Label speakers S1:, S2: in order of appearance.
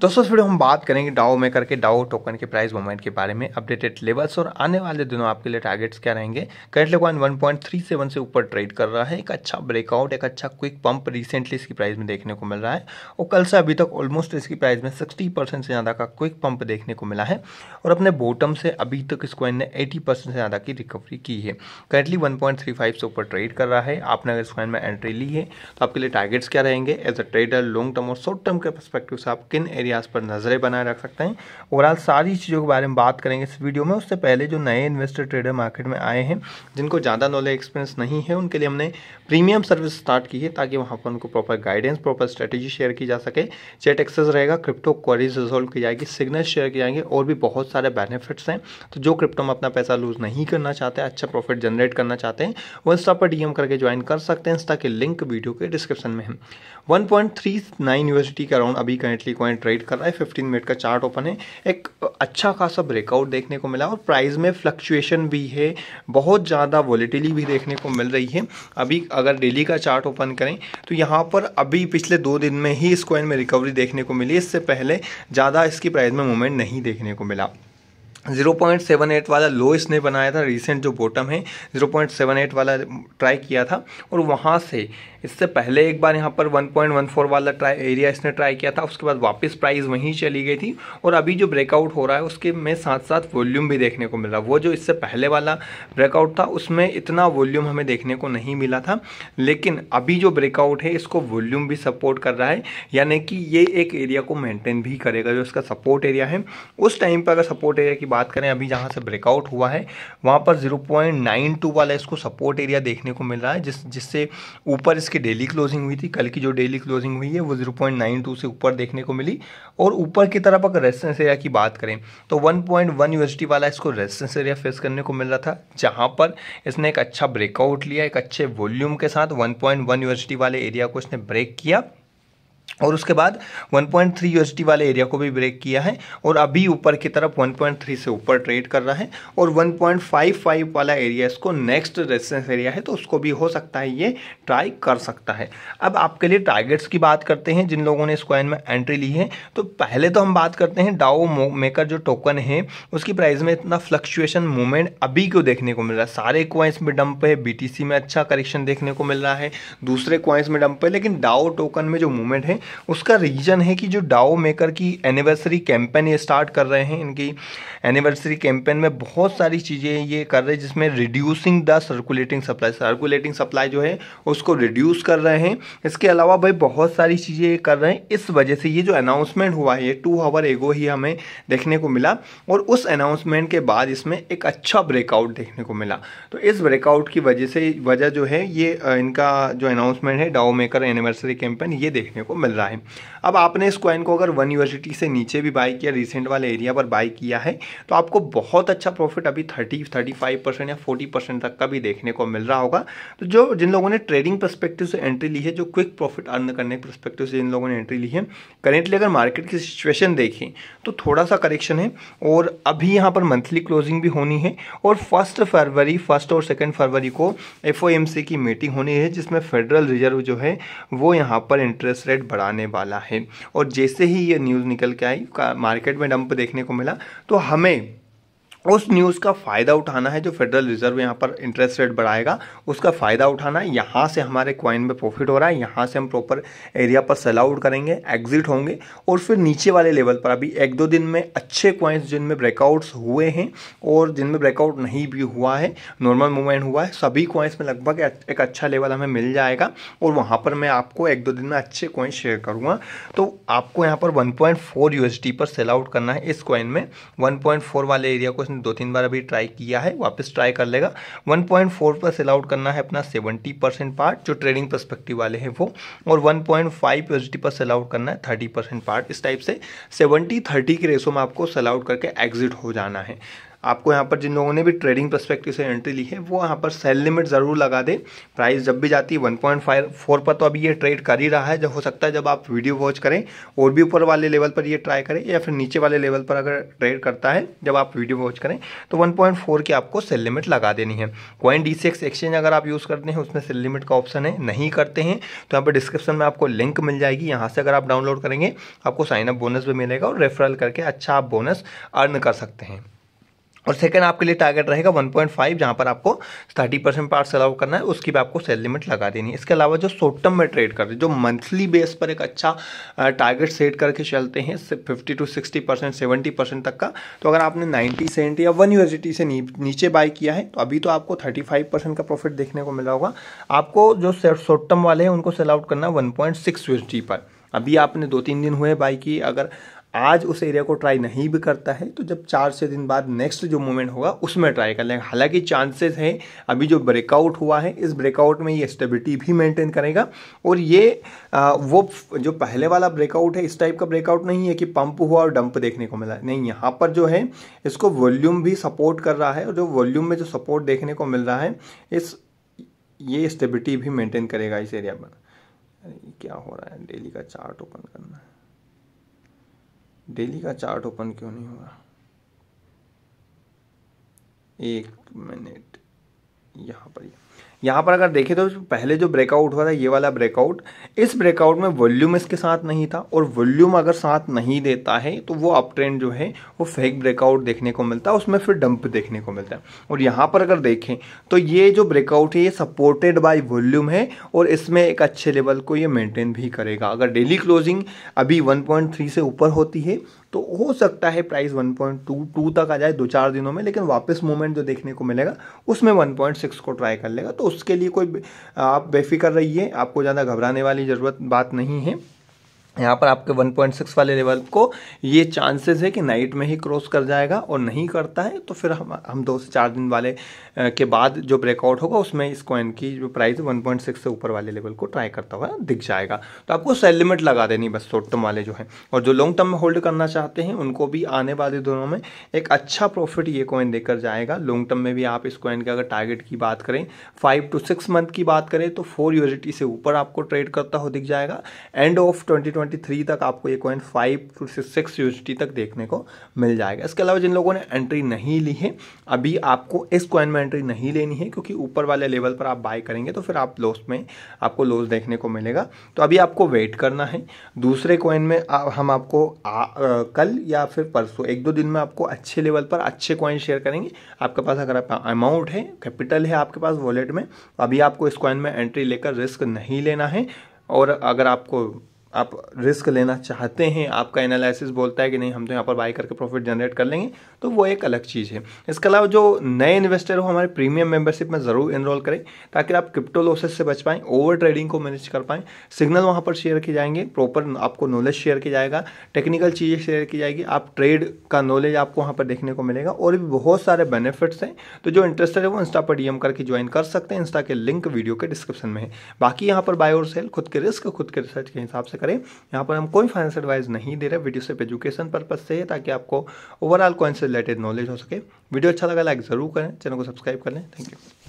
S1: दोस्तों फिर हम बात करेंगे डाओ में करके डाओ टोकन के प्राइस मूवमेंट के बारे में अपडेटेड लेवल्स और आने वाले दिनों आपके लिए टारगेट्स क्या रहेंगे वन पॉइंट थ्री सेवन से ऊपर ट्रेड कर रहा है एक अच्छा ब्रेकआउट एक अच्छा क्विक पंप रिसेंटली इसकी प्राइस में देखने को मिल रहा है और कल से अभी तक ऑलमोस्ट इसकी प्राइस में सिक्सटी से ज़्यादा का क्विक पंप देखने को मिला है और अपने बॉटम से अभी तक इस कॉइन ने एटी से ज़्यादा की रिकवरी की है करेंटली वन से ऊपर ट्रेड कर रहा है आपने अगर इस में एंट्री ली है तो आपके लिए टारगेट्स क्या रहेंगे as a trader long term और शॉर्ट टर्म के परस्पेक्टिव से आप किन एरिया एरियाज़ पर नज़रें बनाए रख सकते हैं ओवरऑल सारी चीज़ों के बारे में बात करेंगे इस वीडियो में उससे पहले जो नए इन्वेस्टर ट्रेडर मार्केट में आए हैं जिनको ज़्यादा नॉलेज एक्सपीरियंस नहीं है उनके लिए हमने प्रीमियम सर्विस स्टार्ट की है ताकि वहाँ पर उनको proper guidance proper strategy share की जा सके चेट एक्सेस रहेगा क्रिप्टो क्वारीज रिजोल्व की जाएगी सिग्नल शेयर किए जाएंगे और भी बहुत सारे बेनिफिट्स हैं तो जो क्रिप्टो में अपना पैसा लूज़ नहीं करना चाहते अच्छा प्रॉफिट जनरेट करना चाहते हैं वो इंस्टा पर डीएम करके ज्वाइन कर सकते हैं इंस्टा के लिंक वीडियो के डिस्क्रिप्शन में है one point three nine USD के अराउंड अभी करेंटली कॉइन ट्रेड ट्रेड कर रहा है फिफ्टीन मिनट का चार्ट ओपन है एक अच्छा खासा ब्रेकआउट देखने को मिला और प्राइस में फ्लक्चुएशन भी है बहुत ज़्यादा वॉलीटिली भी देखने को मिल रही है अभी अगर डेली का चार्ट ओपन करें तो यहाँ पर अभी पिछले दो दिन में ही इस कॉइन में रिकवरी देखने को मिली इससे पहले ज़्यादा इसकी प्राइस में मूवमेंट नहीं देखने को मिला 0.78 वाला लो इसने बनाया था रिसेंट जो बॉटम है 0.78 वाला ट्राई किया था और वहाँ से इससे पहले एक बार यहाँ पर 1.14 वाला ट्राई एरिया इसने ट्राई किया था उसके बाद वापस प्राइस वहीं चली गई थी और अभी जो ब्रेकआउट हो रहा है उसके में साथ साथ वॉल्यूम भी देखने को मिल रहा वो जो इससे पहले वाला ब्रेकआउट था उसमें इतना वॉल्यूम हमें देखने को नहीं मिला था लेकिन अभी जो ब्रेकआउट है इसको वॉल्यूम भी सपोर्ट कर रहा है यानी कि ये एक एरिया को मेनटेन भी करेगा जो इसका सपोर्ट एरिया है उस टाइम पर अगर सपोर्ट एरिया की बात करें अभी जहाँ से ब्रेकआउट हुआ है वहाँ पर जीरो वाला इसको सपोर्ट एरिया देखने को मिल रहा है जिस जिससे ऊपर की डेली क्लोजिंग हुई थी कल की जो डेली क्लोजिंग हुई है वो जीरो पॉइंट नाइन टू से ऊपर देखने को मिली और ऊपर की तरफ अगर रेजिस्टेंस एरिया की बात करें तो वन पॉइंट वन यूएसडी वाला इसको रेजिस्टेंस एरिया फेस करने को मिल रहा था जहाँ पर इसने एक अच्छा ब्रेकआउट लिया एक अच्छे वॉल्यूम के साथ वन पॉइंट वन यूएसडी वाले एरिया को इसने ब्रेक किया और उसके बाद 1.3 पॉइंट वाले एरिया को भी ब्रेक किया है और अभी ऊपर की तरफ 1.3 से ऊपर ट्रेड कर रहा है और 1.55 वाला एरिया इसको नेक्स्ट रेजिस्टेंस एरिया है तो उसको भी हो सकता है ये ट्राई कर सकता है अब आपके लिए टारगेट्स की बात करते हैं जिन लोगों ने इस क्वाइन में एंट्री ली है तो पहले तो हम बात करते हैं डाओ मेकर जो टोकन है उसकी प्राइस में इतना फ्लक्चुएशन मूवमेंट अभी क्यों देखने को मिल रहा है सारे क्वाइंस में डंप है बी में अच्छा करेक्शन देखने को मिल रहा है दूसरे क्वाइंस में डंप है लेकिन डाओ टोकन में जो मूवमेंट है उसका रीज़न है कि जो डाओ मेकर की एनिवर्सरी कैंपेन ये स्टार्ट कर रहे हैं इनकी एनिवर्सरी कैंपेन में बहुत सारी चीज़ें ये कर रहे हैं जिसमें reducing the circulating supply circulating supply जो है उसको रिड्यूस कर रहे हैं इसके अलावा भाई बहुत सारी चीज़ें कर रहे हैं इस वजह से ये जो अनाउंसमेंट हुआ है ये टू आवर एगो ही हमें देखने को मिला और उस अनाउंसमेंट के बाद इसमें एक अच्छा ब्रेकआउट देखने को मिला तो इस ब्रेकआउट की वजह से वजह जो है ये इनका जो अनाउंसमेंट है डाओ मेकर एनिवर्सरी कैंपेन ये देखने को मिल रहा रहा है अब आपने इस कॉइन को अगर वन यूनिवर्सिटी से नीचे भी बाई किया रिसेंट वाले एरिया पर बाई किया है तो आपको बहुत अच्छा प्रॉफिट अभी थर्टी थर्टी फाइव परसेंट या फोर्टी परसेंट तक का भी देखने को मिल रहा होगा तो जो जिन लोगों ने ट्रेडिंग परस्पेक्टिव से एंट्री ली है जो क्विक प्रॉफिट अर्न करने के परस्पेक्टिव से जिन लोगों ने एंट्री ली है करेंटली अगर मार्केट की सिचुएशन देखें तो थोड़ा सा करेक्शन है और अभी यहाँ पर मंथली क्लोजिंग भी होनी है और फर्स्ट फरवरी फर्स्ट और सेकेंड फरवरी को एफ की मीटिंग होनी है जिसमें फेडरल रिजर्व जो है वो यहाँ पर इंटरेस्ट रेट बढ़ा आने वाला है और जैसे ही ये न्यूज़ निकल के आई मार्केट में डंप देखने को मिला तो हमें उस न्यूज़ का फ़ायदा उठाना है जो फेडरल रिजर्व यहाँ पर इंटरेस्ट रेट बढ़ाएगा उसका फ़ायदा उठाना है यहाँ से हमारे क्वाइन में प्रॉफिट हो रहा है यहाँ से हम प्रॉपर एरिया पर सेल आउट करेंगे एग्जिट होंगे और फिर नीचे वाले लेवल पर अभी एक दो दिन में अच्छे क्वाइंस जिनमें ब्रेकआउट्स हुए हैं और जिनमें ब्रेकआउट नहीं भी हुआ है नॉर्मल मूवमेंट हुआ है सभी क्वाइंस में लगभग एक अच्छा लेवल हमें मिल जाएगा और वहाँ पर मैं आपको एक दो दिन में अच्छे क्वाइंस शेयर करूँगा तो आपको यहाँ पर वन पॉइंट पर सेल आउट करना है इस क्वाइन में वन वाले एरिया को इसने दो तीन बार अभी ट्राई किया है वापस ट्राई कर लेगा 1.4 पर सेल आउट करना है अपना 70 परसेंट पार्ट जो ट्रेडिंग परस्पेक्टिव वाले हैं वो और 1.5 पॉइंट पर सेल आउट करना है 30 परसेंट पार्ट इस टाइप से 70 30 के रेसो में आपको सेल आउट करके एग्जिट हो जाना है आपको यहाँ पर जिन लोगों ने भी ट्रेडिंग परस्पेक्टिव से एंट्री ली है वो यहाँ पर सेल लिमिट ज़रूर लगा दें प्राइस जब भी जाती है वन पॉइंट फाइव फोर पर तो अभी ये ट्रेड कर ही रहा है जब हो सकता है जब आप वीडियो वॉच करें और भी ऊपर वाले लेवल पर ये ट्राई करें या फिर नीचे वाले लेवल पर अगर ट्रेड करता है जब आप वीडियो वॉच करें तो वन पॉइंट फोर की आपको सेल लिमिट लगा देनी है कॉइन डी एक्सचेंज अगर आप यूज़ करते हैं उसमें सेल लिमिट का ऑप्शन है नहीं करते हैं तो यहाँ पर डिस्क्रिप्शन में आपको लिंक मिल जाएगी यहाँ से अगर आप डाउनलोड करेंगे आपको साइनअप बोनस भी मिलेगा और रेफरल करके अच्छा आप बोनस अर्न कर सकते हैं और सेकंड आपके लिए टारगेट रहेगा 1.5 पॉइंट जहाँ पर आपको 30 परसेंट पार्ट्स अलाउ करना है उसकी भी आपको सेल लिमिट लगा देनी है इसके अलावा जो शॉर्ट टर्म में ट्रेड कर रहे जो मंथली बेस पर एक अच्छा टारगेट सेट करके चलते हैं fifty two sixty percent seventy percent तक का तो अगर आपने नाइन्टी सेंट या वन यूनिवर्सिटी से नीचे बाई किया है तो अभी तो आपको थर्टी फाइव परसेंट का प्रॉफिट देखने को मिला होगा आपको जो शॉर्ट टर्म वाले हैं उनको सेल आउट करना वन पॉइंट सिक्स पर अभी आपने दो तीन दिन हुए बाई की अगर आज उस एरिया को ट्राई नहीं भी करता है तो जब चार से दिन बाद नेक्स्ट जो मूवमेंट होगा उसमें ट्राई कर लेंगे हालांकि चांसेस हैं अभी जो ब्रेकआउट हुआ है इस ब्रेकआउट में ये स्टेबिलिटी भी मेंटेन करेगा और ये आ, वो जो पहले वाला ब्रेकआउट है इस टाइप का ब्रेकआउट नहीं है कि पंप हुआ और डंप देखने को मिला नहीं यहाँ पर जो है इसको वॉल्यूम भी सपोर्ट कर रहा है और जो वॉल्यूम में जो सपोर्ट देखने को मिल रहा है इस ये स्टेबिलिटी भी मेंटेन करेगा इस एरिया पर क्या हो रहा है डेली का चार्ट ओपन करना है डेली का चार्ट ओपन क्यों नहीं हुआ एक मिनट यहाँ पर ही यहाँ पर अगर देखें तो पहले जो ब्रेकआउट हुआ था ये वाला ब्रेकआउट इस ब्रेकआउट में वॉल्यूम इसके साथ नहीं था और वॉल्यूम अगर साथ नहीं देता है तो वो अप ट्रेंड जो है वो फेक ब्रेकआउट देखने को मिलता है उसमें फिर डंप देखने को मिलता है और यहाँ पर अगर देखें तो ये जो ब्रेकआउट है ये सपोर्टेड बाई वॉल्यूम है और इसमें एक अच्छे लेवल को ये मेनटेन भी करेगा अगर डेली क्लोजिंग अभी वन से ऊपर होती है तो हो सकता है प्राइस 1.22 तक आ जाए दो चार दिनों में लेकिन वापस मूवमेंट जो देखने को मिलेगा उसमें 1.6 को ट्राई कर लेगा जाएगा तो उसके लिए कोई आप बेफिक्र रहिए आपको ज़्यादा घबराने वाली ज़रूरत बात नहीं है यहाँ पर आपके 1.6 वाले लेवल को ये चांसेस है कि नाइट में ही क्रॉस कर जाएगा और नहीं करता है तो फिर हम हम दो से चार दिन वाले के बाद जो ब्रेकआउट होगा उसमें इस कॉइन की जो प्राइस 1.6 से ऊपर वाले लेवल को ट्राई करता हुआ दिख जाएगा तो आपको सेल लिमिट लगा देनी बस शॉर्ट टर्म वाले जो है और जो लॉन्ग टर्म में होल्ड करना चाहते हैं उनको भी आने वाले दोनों में एक अच्छा प्रॉफिट ये कॉइन देकर जाएगा लॉन्ग टर्म में भी आप इस कॉइन के अगर टारगेट की बात करें फाइव टू सिक्स मंथ की बात करें तो फोर यूरिटी से ऊपर आपको ट्रेड करता हुआ दिख जाएगा एंड ऑफ ट्वेंटी थ्री तक आपको ये coin five to six USD तक देखने को मिल जाएगा इसके अलावा जिन लोगों ने एंट्री नहीं ली है अभी आपको इस कॉइन में एंट्री नहीं लेनी है क्योंकि ऊपर वाले लेवल पर आप बाय करेंगे तो फिर आप लॉस में आपको लॉस देखने को मिलेगा तो अभी आपको वेट करना है दूसरे कॉइन में हम आपको आ, आ, कल या फिर परसों एक दो दिन में आपको अच्छे लेवल पर अच्छे कॉइन शेयर करेंगे आपके पास अगर अमाउंट है कैपिटल है आपके पास वॉलेट में तो अभी आपको इस कॉइन में एंट्री लेकर रिस्क नहीं लेना है और अगर आपको आप रिस्क लेना चाहते हैं आपका एनालिसिस बोलता है कि नहीं हम तो यहाँ पर बाई करके प्रॉफिट जनरेट कर लेंगे तो वो एक अलग चीज़ है इसके अलावा जो नए इन्वेस्टर हो हमारे प्रीमियम मेंबरशिप में ज़रूर इनरोल करें ताकि आप क्रिप्टो लॉसेस से बच पाएँ ओवर ट्रेडिंग को मैनेज कर पाएँ सिग्नल वहाँ पर शेयर किए जाएंगे प्रॉपर आपको नॉलेज शेयर किया जाएगा टेक्निकल चीज़ें शेयर की जाएगी आप ट्रेड का नॉलेज आपको वहाँ पर देखने को मिलेगा और भी बहुत सारे बेनिफिट्स हैं तो जो इंटरेस्टेड है वो इंस्टा पर डी करके ज्वाइन कर सकते हैं इंस्टा के लिंक वीडियो के डिस्क्रिप्शन में है बाकी यहाँ पर बाय और सेल खुद के रिस्क खुद के रिसर्च के हिसाब से करें यहाँ पर हम कोई फाइनेंस एडवाइस नहीं दे रहे वीडियो सिर्फ एजुकेशन पर्पज से है ताकि आपको ओवरऑल कॉइन से रिलेटेड नॉलेज हो सके वीडियो अच्छा लगा लाइक ज़रूर करें चैनल को सब्सक्राइब कर लें थैंक यू